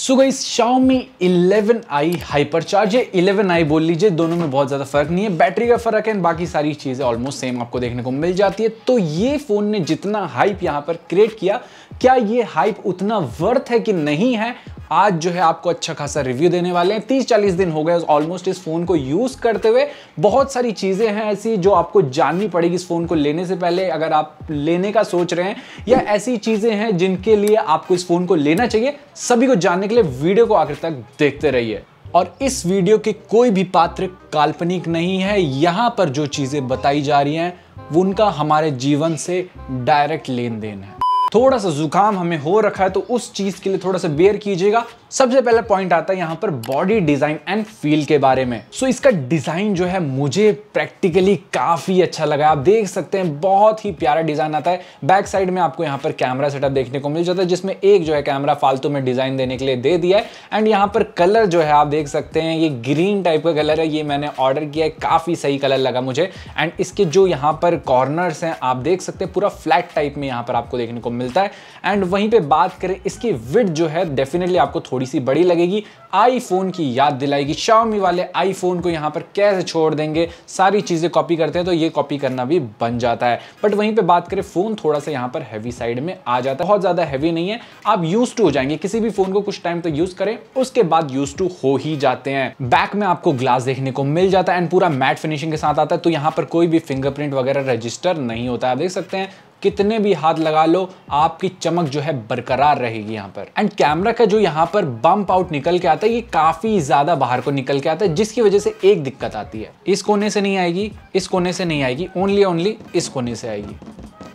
सो गई hyper 11i hypercharge eleven 11i बोल लीजिए दोनों में बहुत ज़्यादा फर्क नहीं है बैटरी का फर्क है बाकी सारी चीज़ें ऑलमोस्ट सेम आपको देखने को मिल जाती है तो ये फ़ोन ने जितना हाइप यहाँ पर क्रिएट किया क्या ये हाइप उतना वर्थ है कि नहीं है आज जो है आपको अच्छा खासा रिव्यू देने वाले हैं तीस चालीस दिन हो गए ऑलमोस्ट इस फोन को यूज करते हुए बहुत सारी चीजें हैं ऐसी जो आपको जाननी पड़ेगी इस फोन को लेने से पहले अगर आप लेने का सोच रहे हैं या ऐसी चीजें हैं जिनके लिए आपको इस फोन को लेना चाहिए सभी को जानने के लिए वीडियो को आखिर तक देखते रहिए और इस वीडियो के कोई भी पात्र काल्पनिक नहीं है यहाँ पर जो चीज़ें बताई जा रही हैं वो उनका हमारे जीवन से डायरेक्ट लेन देन है थोड़ा सा जुकाम हमें हो रखा है तो उस चीज के लिए थोड़ा सा बेयर कीजिएगा सबसे पहला पॉइंट आता है यहाँ पर बॉडी डिजाइन एंड फील के बारे में सो so, इसका डिजाइन जो है मुझे प्रैक्टिकली काफी अच्छा लगा आप देख सकते हैं बहुत ही प्यारा डिजाइन आता है बैक साइड में आपको यहाँ पर कैमरा सेटअप देखने को मिल जाता है जिसमें एक जो है कैमरा फालतू में डिजाइन देने के लिए दे दिया है एंड यहाँ पर कलर जो है आप देख सकते हैं ये ग्रीन टाइप का कलर है ये मैंने ऑर्डर किया है काफी सही कलर लगा मुझे एंड इसके जो यहाँ पर कॉर्नर्स हैं आप देख सकते हैं पूरा फ्लैट टाइप में यहाँ पर आपको देखने को मिलता है एंड वहीं पे बात करें इसकी विड जो है डेफिनेटली आपको थोड़ी सी बड़ी लगेगी आईफोन की याद दिलाएगी शाओमी वाले आईफोन को यहाँ पर कैसे छोड़ देंगे सारी चीज़ें कॉपी करते हैं तो ये कॉपी करना भी बन जाता है बट वहीं पर बात करें फ़ोन थोड़ा सा यहाँ पर हैवी साइड में आ जाता है बहुत ज़्यादा हैवी नहीं है आप यूज टू हो जाएंगे किसी भी फ़ोन को कुछ टाइम तो यूज़ करें उसके बाद यूज टू हो ही जाते हैं बैक में आपको ग्लास देखने को मिल जाता है एंड पूरा मैट फिनिशिंग के साथ आता है तो यहाँ पर कोई भी फिंगरप्रिंट वगैरह रजिस्टर नहीं होता है देख सकते हैं कितने भी हाथ लगा लो आपकी चमक जो है बरकरार रहेगी यहाँ पर एंड कैमरा का जो यहाँ पर बम्प आउट निकल के आता है ये काफी ज्यादा बाहर को निकल के आता है जिसकी वजह से एक दिक्कत आती है इस कोने से नहीं आएगी इस कोने से नहीं आएगी ओनली ओनली इस कोने से आएगी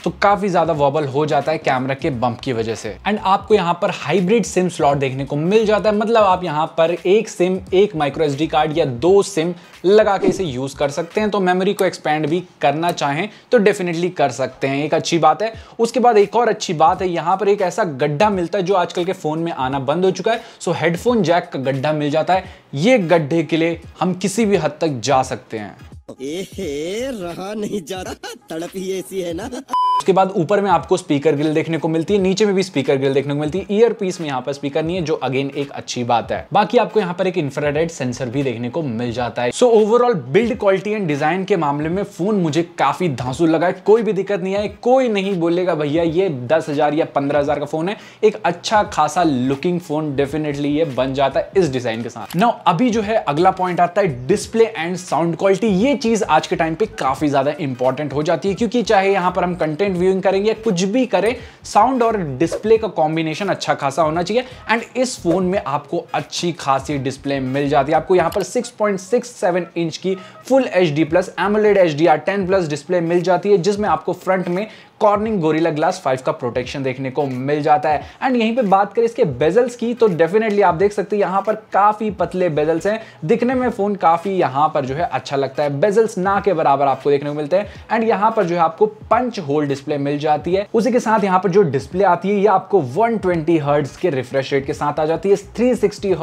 तो काफी ज्यादा वॉबल हो जाता है कैमरा के बम्प की वजह से एंड आपको यहाँ पर हाइब्रिड सिम स्लॉट देखने को मिल जाता है मतलब आप यहाँ पर एक सिम एक माइक्रो एस कार्ड या दो सिम लगा के इसे यूज कर सकते हैं तो मेमोरी को एक्सपेंड भी करना चाहें तो डेफिनेटली कर सकते हैं एक अच्छी बात है उसके बाद एक और अच्छी बात है यहाँ पर एक ऐसा गड्ढा मिलता है जो आजकल के फोन में आना बंद हो चुका है सो हेडफोन जैक का गड्ढा मिल जाता है ये गड्ढे के लिए हम किसी भी हद तक जा सकते हैं ए रहा नहीं जा रहा तड़प ही ऐसी है ना उसके बाद ऊपर में आपको स्पीकर ग्रिल देखने को मिलती है नीचे में भी स्पीकर ग्रिल देखने को मिलती है ईयर पीस में यहाँ पर स्पीकर नहीं है जो अगेन एक अच्छी बात है बाकी आपको यहाँ पर एक इंफ्रारेड सेंसर भी देखने को मिल जाता है so overall build quality and design के मामले में फोन मुझे काफी धांसू लगा है कोई भी दिक्कत नहीं आई कोई नहीं बोलेगा भैया ये दस या पंद्रह का फोन है एक अच्छा खासा लुकिंग फोन डेफिनेटली ये बन जाता है इस डिजाइन के साथ ना अभी जो है अगला पॉइंट आता है डिस्प्ले एंड साउंड क्वालिटी ये चीज आज के टाइम पे काफी ज्यादा इंपॉर्टेंट हो जाती है क्योंकि चाहे यहाँ पर हम कंटेंट कंटेंट व्यूइंग करें या कुछ भी करें साउंड और डिस्प्ले का कॉम्बिनेशन अच्छा खासा होना चाहिए एंड इस फोन में आपको अच्छी खासी डिस्प्ले मिल जाती है आपको यहाँ पर 6.67 इंच की full H D plus AMOLED H D R ten plus display मिल जाती है जिसमें आपको फ्रंट में कॉर्निंग गोरिला ग्लास 5 का प्रोटेक्शन देखने को मिल जाता है एंड यहीं पे बात करें इसके बेजल्स की तो डेफिनेटली आप देख सकते हैं यहां पर काफी पतले बेजल्स हैं दिखने में फोन काफी यहां पर जो है अच्छा लगता है बेजल्स ना के बराबर आपको देखने को मिलते हैं एंड यहां पर जो है आपको पंच होल डिस्प्ले मिल जाती है उसी के साथ यहाँ पर जो डिस्प्ले आती है ये आपको वन ट्वेंटी के रिफ्रेश रेट के साथ आ जाती है थ्री सिक्सटी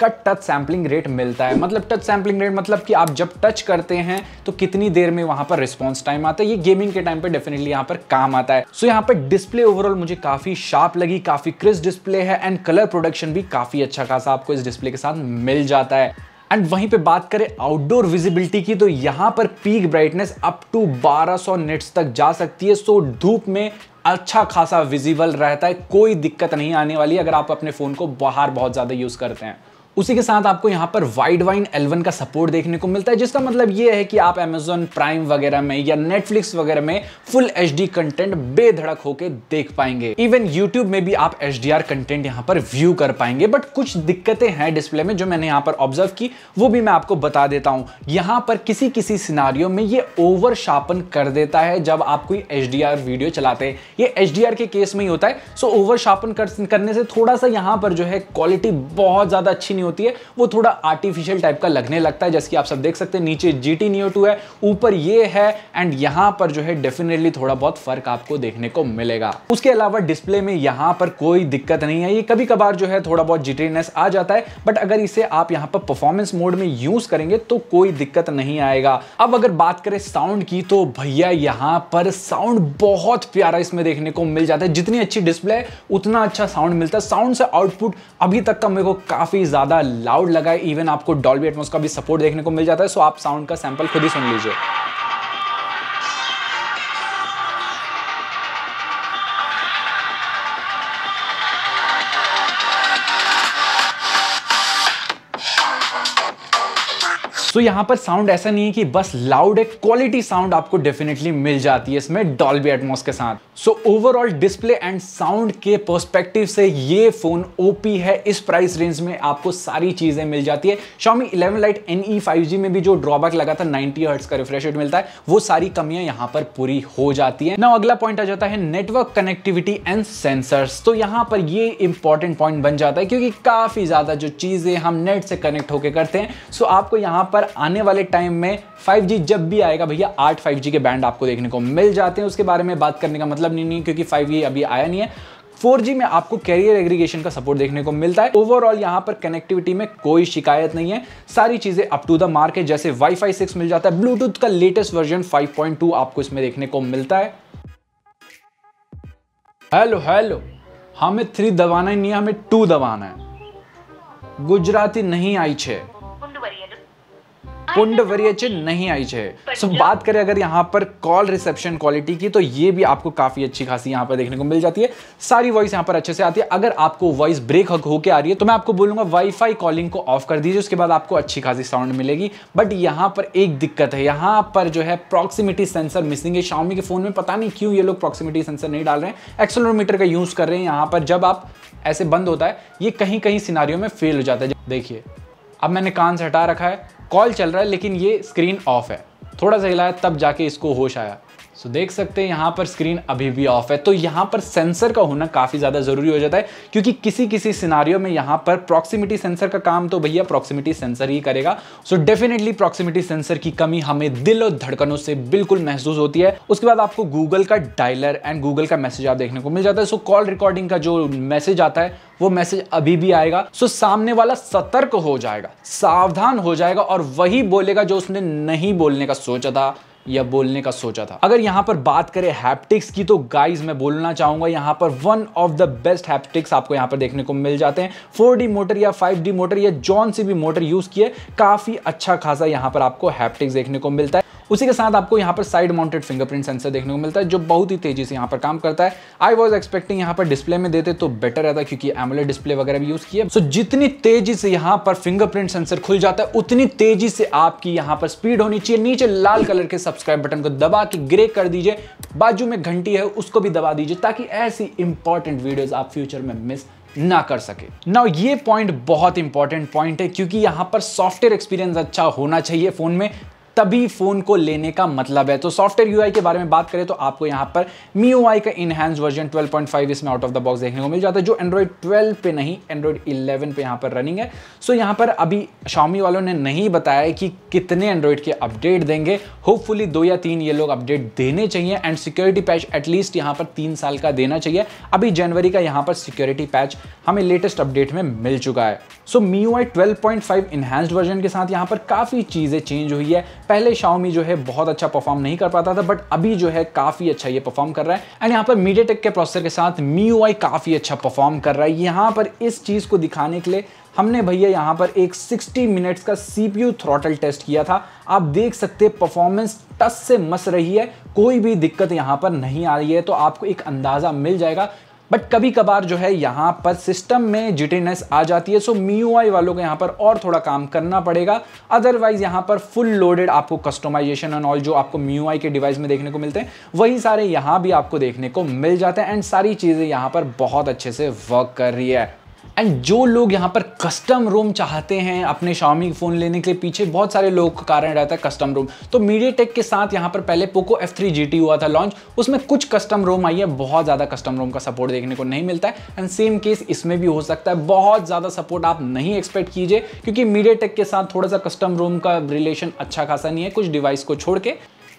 का टच सैम्पलिंग रेट मिलता है मतलब टच सैम्पलिंग रेट मतलब कि आप जब टच करते हैं तो कितनी देर में वहां पर रिस्पॉन्स टाइम आता है ये गेमिंग के टाइम पर डेफिनेटली यहाँ पर काम आता है सो so, यहाँ पर डिस्प्ले ओवरऑल मुझे काफ़ी शार्प लगी काफ़ी क्रिस्प डिस्प्ले है एंड कलर प्रोडक्शन भी काफ़ी अच्छा खासा आपको इस डिस्प्ले के साथ मिल जाता है एंड वहीं पे बात करें आउटडोर विजिबिलिटी की तो यहाँ पर peak brightness up to 1200 nits तक जा सकती है सो धूप में अच्छा खासा विजिबल रहता है कोई दिक्कत नहीं आने वाली अगर आप अपने फ़ोन को बाहर बहुत ज़्यादा यूज़ करते हैं उसी के साथ आपको यहाँ पर वाइड वाइन एलवन का सपोर्ट देखने को मिलता है जिसका मतलब ये है कि आप अमेजोन प्राइम वगैरह में या नेटफ्लिक्स वगैरह में फुल एच कंटेंट बेधड़क होकर देख पाएंगे इवन यूट्यूब में भी आप एच कंटेंट यहाँ पर व्यू कर पाएंगे बट कुछ दिक्कतें हैं डिस्प्ले में जो मैंने यहाँ पर ऑब्जर्व की वो भी मैं आपको बता देता हूँ यहाँ पर किसी किसी सिनारियों में ये ओवर शार्पन कर देता है जब आप कोई एच वीडियो चलाते हैं ये एच के केस में ही होता है सो ओवर शार्पन करने से थोड़ा सा यहाँ पर जो है क्वालिटी बहुत ज़्यादा अच्छी नहीं होती है वो थोड़ा आर्टिफिशियल टाइप का लगने लगता है जैसे कि आप सब देख सकते हैं नीचे जी टी नियो टू है ऊपर ये है एंड यहाँ पर जो है डेफिनेटली थोड़ा बहुत फर्क आपको देखने को मिलेगा उसके अलावा डिस्प्ले में यहाँ पर कोई दिक्कत नहीं है ये कभी कभार जो है थोड़ा बहुत जिटेनेस आ जाता है बट अगर इसे आप यहाँ पर परफॉर्मेंस मोड में यूज करेंगे तो कोई दिक्कत नहीं आएगा अब अगर बात करें साउंड की तो भैया यहाँ पर साउंड बहुत प्यारा इसमें देखने को मिल जाता है जितनी अच्छी डिस्प्ले है उतना अच्छा साउंड मिलता है साउंड से आउटपुट अभी तक का मेरे को काफी ज्यादा ज़्यादा लाउड लगा है इवन आपको डॉल्बी एटमोस का भी सपोर्ट देखने को मिल जाता है सो आप साउंड का सैंपल खुद ही सुन लीजिए सो यहाँ पर साउंड ऐसा नहीं है कि बस लाउड है क्वालिटी साउंड आपको डेफिनेटली मिल जाती है इसमें डॉल्बी एटमोस के साथ so overall display and sound के पर्सपेक्टिव से ये फोन ओपी है इस प्राइस रेंज में आपको सारी चीजें मिल जाती है Xiaomi eleven lite N E five G में भी जो ड्रॉबैक लगा था नाइनटी हर्ट्स का रिफ्रेश रेट मिलता है वो सारी कमियां यहाँ पर पूरी हो जाती है ना अगला पॉइंट आ जाता है नेटवर्क कनेक्टिविटी एंड सेंसर्स तो यहाँ पर ये इंपॉर्टेंट पॉइंट बन जाता है क्योंकि काफी ज्यादा जो चीजें हम नेट से कनेक्ट होकर करते हैं सो आपको यहाँ पर आने वाले टाइम में 5G जब भी आएगा भैया आठ 5G के बैंड आपको देखने को मिल जाते हैं उसके बारे में बात करने का मतलब नहीं, नहीं क्योंकि 5G अभी आया नहीं है 4G में आपको कैरियर एग्रीगेशन का सपोर्ट देखने को मिलता है ओवरऑल यहाँ पर कनेक्टिविटी में कोई शिकायत नहीं है सारी चीज़ें अप टू द मार्क है जैसे वाईफाई 6 मिल जाता है ब्लूटूथ का लेटेस्ट वर्जन 5.2 आपको इसमें देखने को मिलता है हेलो हेलो हमें थ्री दबाना ही नहीं हमें टू दबाना है गुजराती नहीं आई छे पुंड वेरिएशन नहीं आई है सो बात करें अगर यहाँ पर कॉल रिसेप्शन क्वालिटी की तो ये भी आपको काफ़ी अच्छी खासी यहाँ पर देखने को मिल जाती है सारी वॉइस यहाँ पर अच्छे से आती है अगर आपको वॉइस ब्रेक होकर आ रही है तो मैं आपको बोलूंगा वाईफाई कॉलिंग को ऑफ कर दीजिए उसके बाद आपको अच्छी खासी साउंड मिलेगी बट यहाँ पर एक दिक्कत है यहाँ पर जो है प्रॉक्सिमिटी सेंसर मिसिंग है शाउमी के फ़ोन में पता नहीं क्यों ये लोग प्रॉक्सिमिटी सेंसर नहीं डाल रहे हैं एक्सलोमीटर का यूज़ कर रहे हैं यहाँ पर जब आप ऐसे बंद होता है ये कहीं कहीं सिनारियों में फेल हो जाता है देखिए अब मैंने कान से हटा रखा है कॉल चल रहा है लेकिन ये स्क्रीन ऑफ है थोड़ा सा हिलाया तब जाके इसको होश आया सो देख सकते हैं यहाँ पर स्क्रीन अभी भी ऑफ है तो यहाँ पर सेंसर का होना काफ़ी ज़्यादा ज़रूरी हो जाता है क्योंकि किसी किसी सिनारियो में यहाँ पर प्रॉक्सिमिटी सेंसर का काम तो भैया प्रॉक्सिमिटी सेंसर ही करेगा सो डेफिनेटली प्रॉक्सिमिटी सेंसर की कमी हमें दिल और धड़कनों से बिल्कुल महसूस होती है उसके बाद आपको गूगल का डायलर एंड गूगल का मैसेज आप देखने को मिल जाता है सो कॉल रिकॉर्डिंग का जो मैसेज आता है वो मैसेज अभी भी आएगा सो सामने वाला सतर्क हो जाएगा सावधान हो जाएगा और वही बोलेगा जो उसने नहीं बोलने का सोचा था या बोलने का सोचा था अगर यहाँ पर बात करें हैप्टिक्स की तो गाइज मैं बोलना चाहूंगा यहाँ पर one of the best haptics आपको यहाँ पर देखने को मिल जाते हैं फोर मोटर या फाइव मोटर या जॉन सी भी मोटर यूज किए काफी अच्छा खासा यहाँ पर आपको हैप्टिक्स देखने को मिलता है उसी के साथ आपको यहाँ पर साइड माउंटेड फिंगरप्रिंट सेंसर देखने को मिलता है जो बहुत ही तेजी से यहाँ पर काम करता है आई वॉज एक्सपेक्टिंग यहाँ पर डिस्प्ले में देते तो बेटर रहता क्योंकि एमोले डिस्प्ले वगैरह भी यूज किया सो जितनी तेजी से यहाँ पर फिंगरप्रिंट सेंसर खुल जाता है उतनी तेजी से आपकी यहाँ पर स्पीड होनी चाहिए नीचे लाल कलर के सब सब्सक्राइब बटन को दबा के ग्रे कर दीजिए बाजू में घंटी है उसको भी दबा दीजिए ताकि ऐसी इंपॉर्टेंट वीडियोज आप फ्यूचर में मिस ना कर सके ना ये पॉइंट बहुत इंपॉर्टेंट पॉइंट है क्योंकि यहां पर सॉफ्टवेयर एक्सपीरियंस अच्छा होना चाहिए फोन में तभी फोन को लेने का मतलब है तो सॉफ्टवेयर यूआई के बारे में बात करें तो आपको यहां पर मी का इनहैंस वर्जन 12.5 इसमें आउट ऑफ द बॉक्स देखने को मिल जाता है जो एंड्रॉइड 12 पे नहीं एंड्रॉइड 11 पे यहां पर रनिंग है सो so यहां पर अभी शामी वालों ने नहीं बताया कि कितने एंड्रॉइड के अपडेट देंगे होपफुली दो या तीन ये लोग अपडेट देने चाहिए एंड सिक्योरिटी पैच एटलीस्ट यहाँ पर तीन साल का देना चाहिए अभी जनवरी का यहाँ पर सिक्योरिटी पैच हमें लेटेस्ट अपडेट में मिल चुका है so twelve point five enhanced version के साथ यहाँ पर काफ़ी चीज़ें चेंज हुई है पहले शाओमी जो है बहुत अच्छा परफॉर्म नहीं कर पाता था बट अभी जो है काफ़ी अच्छा ये परफॉर्म कर रहा है एंड यहाँ पर मीडिया के प्रोसेसर के साथ मी काफ़ी अच्छा परफॉर्म कर रहा है यहाँ पर इस चीज़ को दिखाने के लिए हमने भैया यहाँ पर एक 60 मिनट्स का सीपीयू थ्रॉटल टेस्ट किया था आप देख सकते परफॉर्मेंस टस से मस रही है कोई भी दिक्कत यहाँ पर नहीं आ रही है तो आपको एक अंदाज़ा मिल जाएगा बट कभी कभार जो है यहाँ पर सिस्टम में जिटेनेस आ जाती है सो मी वालों को यहाँ पर और थोड़ा काम करना पड़ेगा अदरवाइज यहाँ पर फुल लोडेड आपको कस्टमाइजेशन एंड ऑल जो आपको मी के डिवाइस में देखने को मिलते हैं वही सारे यहाँ भी आपको देखने को मिल जाते हैं एंड सारी चीज़ें यहाँ पर बहुत अच्छे से वर्क कर रही है एंड जो लोग यहाँ पर कस्टम रूम चाहते हैं अपने शामी फ़ोन लेने के लिए पीछे बहुत सारे लोगों का कारण रहता है कस्टम रूम तो मीडिया टेक के साथ यहाँ पर पहले Poco F three G T हुआ था लॉन्च उसमें कुछ कस्टम रूम आई है बहुत ज़्यादा कस्टम रूम का सपोर्ट देखने को नहीं मिलता है एंड सेम केस इसमें भी हो सकता है बहुत ज़्यादा सपोर्ट आप नहीं एक्सपेक्ट कीजिए क्योंकि मीडिया टेक के साथ थोड़ा सा कस्टम रूम का रिलेशन अच्छा खासा नहीं है कुछ डिवाइस को छोड़ के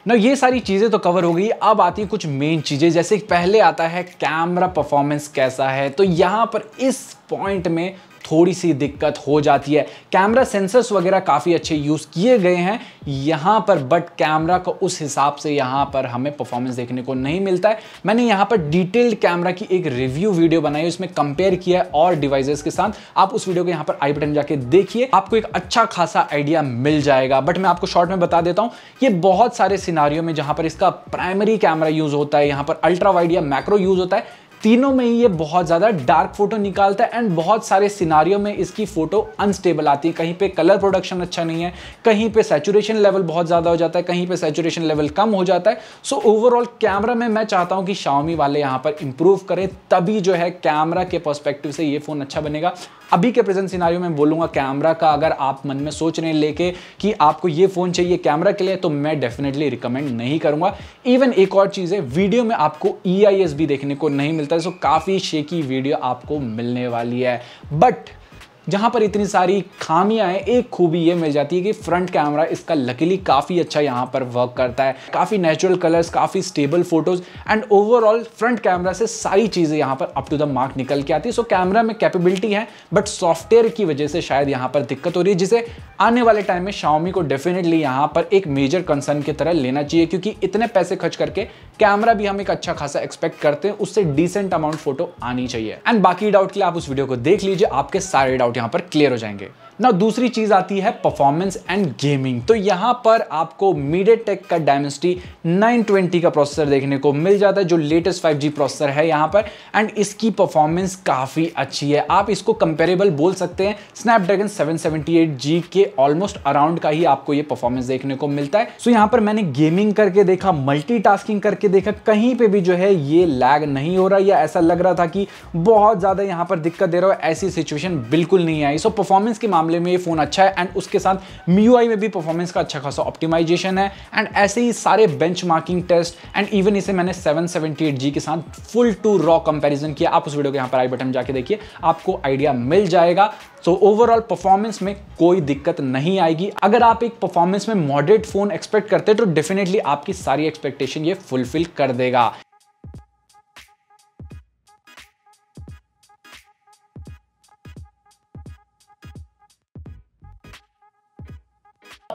ना ये सारी चीज़ें तो कवर हो गई अब आती है कुछ मेन चीज़ें जैसे पहले आता है कैमरा परफॉर्मेंस कैसा है तो यहाँ पर इस पॉइंट में थोड़ी सी दिक्कत हो जाती है कैमरा सेंसर्स वगैरह काफ़ी अच्छे यूज़ किए गए हैं यहाँ पर बट कैमरा का उस हिसाब से यहाँ पर हमें परफॉर्मेंस देखने को नहीं मिलता है मैंने यहाँ पर डिटेल्ड कैमरा की एक रिव्यू वीडियो बनाई उसमें कंपेयर किया है और डिवाइसेस के साथ आप उस वीडियो को यहाँ पर आई बटन जाके देखिए आपको एक अच्छा खासा आइडिया मिल जाएगा बट मैं आपको शॉर्ट में बता देता हूँ ये बहुत सारे सिनारियों में जहाँ पर इसका प्राइमरी कैमरा यूज़ होता है यहाँ पर अल्ट्रा वाइड या मैक्रो यूज़ होता है तीनों में ही ये बहुत ज़्यादा डार्क फोटो निकालता है एंड बहुत सारे सिनारियों में इसकी फोटो अनस्टेबल आती है कहीं पे कलर प्रोडक्शन अच्छा नहीं है कहीं पे सेचुरेशन लेवल बहुत ज़्यादा हो जाता है कहीं पे सेचुरेशन लेवल कम हो जाता है सो ओवरऑल कैमरा में मैं चाहता हूँ कि शाओमी वाले यहाँ पर इंप्रूव करें तभी जो है कैमरा के परस्पेक्टिव से ये फ़ोन अच्छा बनेगा अभी के प्रेजेंट सिनारियों में बोलूंगा कैमरा का अगर आप मन में सोच रहे हैं लेके कि आपको ये फ़ोन चाहिए कैमरा के लिए तो मैं डेफिनेटली रिकमेंड नहीं करूंगा इवन एक और चीज़ है वीडियो में आपको ई e भी देखने को नहीं मिलता है सो काफ़ी शेकी वीडियो आपको मिलने वाली है बट जहां पर इतनी सारी खामियां हैं एक खूबी ये मिल जाती है कि फ्रंट कैमरा इसका लकीली काफ़ी अच्छा यहां पर वर्क करता है काफ़ी नेचुरल कलर्स काफ़ी stable photos and overall front camera से सारी चीज़ें यहां पर अप टू द मार्क निकल के आती है सो कैमरा में कैपेबिलिटी है बट सॉफ्टवेयर की वजह से शायद यहाँ पर दिक्कत हो रही है जिसे आने वाले टाइम में शाओमी को डेफिनेटली यहां पर एक मेजर कंसर्न की तरह लेना चाहिए क्योंकि इतने पैसे खर्च करके कैमरा भी हम एक अच्छा खासा एक्सपेक्ट करते हैं उससे डिसेंट अमाउंट फोटो आनी चाहिए एंड बाकी डाउट के लिए आप उस वीडियो को देख लीजिए आपके सारे डाउट यहाँ पर क्लियर हो जाएंगे ना दूसरी चीज़ आती है परफॉर्मेंस एंड गेमिंग तो यहां पर आपको मीडिया टेक का डायमेंसिटी 920 का प्रोसेसर देखने को मिल जाता है जो लेटेस्ट 5G प्रोसेसर है यहां पर एंड इसकी परफॉर्मेंस काफ़ी अच्छी है आप इसको कंपेरेबल बोल सकते हैं स्नैपड्रैगन 778G के ऑलमोस्ट अराउंड का ही आपको ये परफॉर्मेंस देखने को मिलता है सो so, पर मैंने गेमिंग करके देखा मल्टी करके देखा कहीं पर भी जो है ये लैग नहीं हो रहा या ऐसा लग रहा था कि बहुत ज़्यादा यहाँ पर दिक्कत दे रहा हो ऐसी सिचुएशन बिल्कुल नहीं आई सो परफॉर्मेंस के मामले मामले में ये फ़ोन अच्छा है एंड उसके साथ मी में भी परफॉर्मेंस का अच्छा खासा ऑप्टिमाइजेशन है एंड ऐसे ही सारे बेंच टेस्ट एंड इवन इसे मैंने सेवन के साथ फुल टू रॉ कंपेरिजन किया आप उस वीडियो के यहाँ पर आई बटन जाके देखिए आपको आइडिया मिल जाएगा तो ओवरऑल परफॉर्मेंस में कोई दिक्कत नहीं आएगी अगर आप एक परफॉर्मेंस में मॉडरेट फोन एक्सपेक्ट करते हैं तो डेफिनेटली आपकी सारी एक्सपेक्टेशन ये फुलफिल कर देगा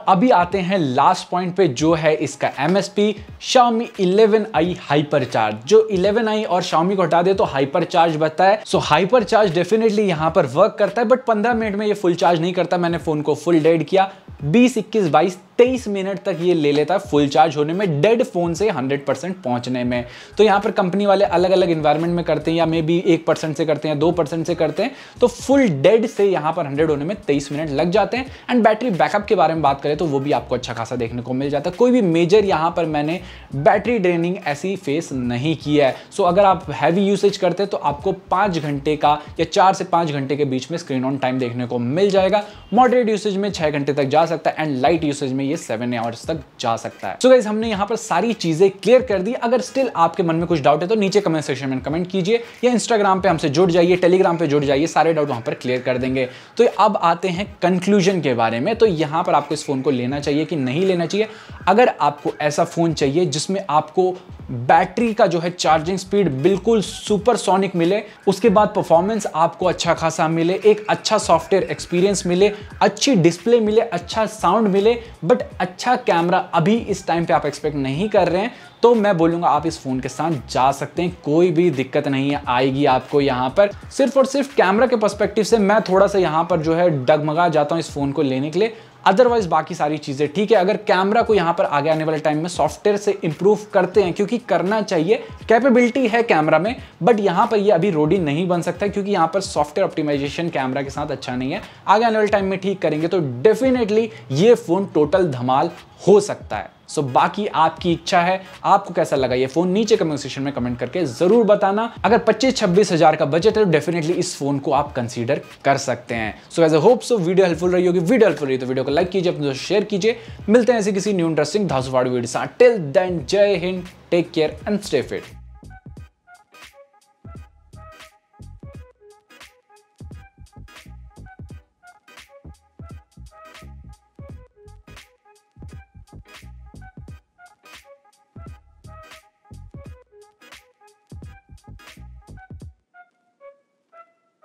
अभी आते हैं लास्ट पॉइंट पे जो है इसका M S P Xiaomi eleven i hyper charge जो इलेवन आई और शाउमी को हटा दे तो हाइपर चार्ज बता है सो हाइपर चार्ज डेफिनेटली यहाँ पर वर्क करता है बट पंद्रह मिनट में ये फुल चार्ज नहीं करता मैंने फोन को फुल डेड किया बीस इक्कीस बाईस तेईस मिनट तक ये ले लेता है फुल चार्ज होने में डेड फोन से हंड्रेड परसेंट पहुंचने में तो यहां पर कंपनी वाले अलग अलग इन्वायरमेंट में करते हैं या मे बी एक परसेंट से करते हैं दो परसेंट से करते हैं तो फुल डेड से यहां पर हंड्रेड होने में तेईस मिनट लग जाते हैं एंड बैटरी बैकअप के बारे में बात करें तो वो भी आपको अच्छा खासा देखने को मिल जाता है कोई भी मेजर यहां पर मैंने बैटरी ड्रेनिंग ऐसी फेस नहीं की है सो so, अगर आप हैवी यूसेज करते हैं तो आपको पांच घंटे का या चार से पांच घंटे के बीच में स्क्रीन ऑन टाइम देखने को मिल जाएगा मॉडरेट यूसेज में छह घंटे तक जा सकता है एंड लाइट यूसेज में में ये सेवन आवर्स तक जा सकता है सो so गाइज हमने यहाँ पर सारी चीजें क्लियर कर दी अगर स्टिल आपके मन में कुछ डाउट है तो नीचे कमेंट सेक्शन में कमेंट कीजिए या इंस्टाग्राम पे हमसे जुड़ जाइए टेलीग्राम पे जुड़ जाइए सारे डाउट वहाँ पर क्लियर कर देंगे तो अब आते हैं कंक्लूजन के बारे में तो यहाँ पर आपको इस फोन को लेना चाहिए कि नहीं लेना चाहिए अगर आपको ऐसा फोन चाहिए जिसमें आपको बैटरी का जो है चार्जिंग स्पीड बिल्कुल सुपरसोनिक मिले उसके बाद परफॉर्मेंस आपको अच्छा खासा मिले एक अच्छा सॉफ्टवेयर एक्सपीरियंस मिले अच्छी डिस्प्ले मिले अच्छा साउंड मिले बट अच्छा कैमरा अभी इस टाइम पे आप एक्सपेक्ट नहीं कर रहे हैं तो मैं बोलूंगा आप इस फ़ोन के साथ जा सकते हैं कोई भी दिक्कत नहीं है आएगी आपको यहाँ पर सिर्फ और सिर्फ कैमरा के परस्पेक्टिव से मैं थोड़ा सा यहाँ पर जो है डगमगा जाता हूँ इस फ़ोन को लेने के लिए अदरवाइज बाकी सारी चीज़ें ठीक है अगर कैमरा को यहाँ पर आगे आने वाले टाइम में सॉफ्टवेयर से इंप्रूव करते हैं क्योंकि करना चाहिए कैपेबिलिटी है कैमरा में बट यहां पर ये यह अभी रोडी नहीं बन सकता क्योंकि यहाँ पर सॉफ्टवेयर ऑप्टिमाइजेशन कैमरा के साथ अच्छा नहीं है आगे आने वाले टाइम में ठीक करेंगे तो डेफिनेटली ये फ़ोन टोटल धमाल हो सकता है सो so, बाकी आपकी इच्छा है आपको कैसा लगा ये फोन नीचे कमेंट सेक्शन में कमेंट करके जरूर बताना अगर पच्चीस छब्बीस हजार का बजट है तो डेफिनेटली इस फोन को आप कंसीडर कर सकते हैं so as a hope so video helpful रही होगी वीडियो हेल्पफुल रही तो वीडियो को लाइक कीजिए अपने शेयर कीजिए मिलते हैं ऐसे किसी न्यू इंटरेस्टिंग धासुवाड़ वीडियो टिल देन जय हिंद take care and stay fit